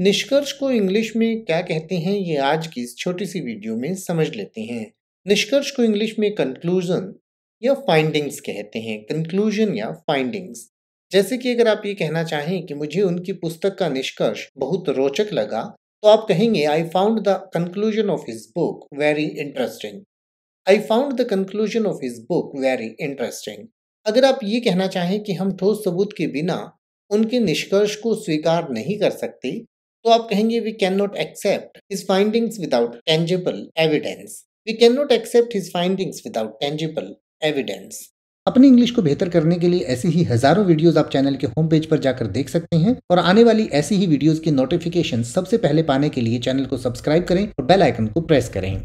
निष्कर्ष को इंग्लिश में क्या कहते हैं ये आज की इस छोटी सी वीडियो में समझ लेते हैं निष्कर्ष को इंग्लिश में कंक्लूजन या फाइंडिंग्स कहते हैं कंक्लूजन या फाइंडिंग्स जैसे कि अगर आप ये कहना चाहें कि मुझे उनकी पुस्तक का निष्कर्ष बहुत रोचक लगा तो आप कहेंगे I found the conclusion of his book very interesting I found the conclusion of his book very interesting अगर आप ये कहना चाहें कि हम ठोस सबूत के बिना उनके निष्कर्ष को स्वीकार नहीं कर सकते तो आप कहेंगे we can not accept his findings without tangible evidence we can not accept his findings without tangible evidence अपनी इंग्लिश को बेहतर करने के लिए ऐसी ही हजारों वीडियोस आप चैनल के होम पेज पर जाकर देख सकते हैं और आने वाली ऐसी ही वीडियोस की नोटिफिकेशन सबसे पहले पाने के लिए चैनल को सब्सक्राइब करें और बेल आइकन को प्रेस करें